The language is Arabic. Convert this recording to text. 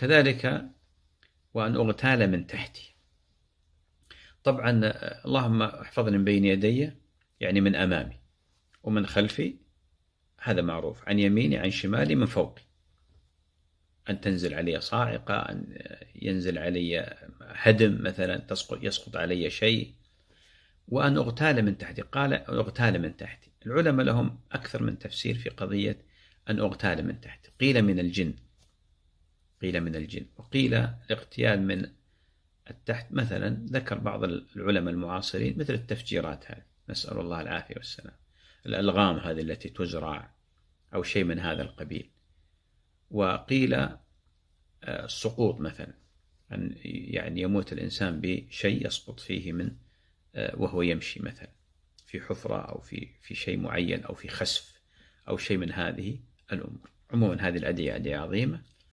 كذلك وأن أغتال من تحتي طبعا اللهم احفظني من بين يدي يعني من أمامي ومن خلفي هذا معروف عن يميني عن شمالي من فوقي أن تنزل علي صاعقة أن ينزل علي هدم مثلا تسقط يسقط علي شيء وأن أغتال من تحتي قال أغتال من تحتي العلماء لهم أكثر من تفسير في قضية أن أغتال من تحتي قيل من الجن قيل من الجن وقيل الاغتيال من التحت مثلا ذكر بعض العلماء المعاصرين مثل التفجيرات هذه نسأل الله العافية والسلام الألغام هذه التي تزرع أو شيء من هذا القبيل وقيل آه، السقوط مثلا أن يعني يموت الإنسان بشيء يسقط فيه من آه، وهو يمشي مثلا في حفرة أو في في شيء معين أو في خسف أو شيء من هذه الأمور عموما هذه الأدعية أدعية عظيمة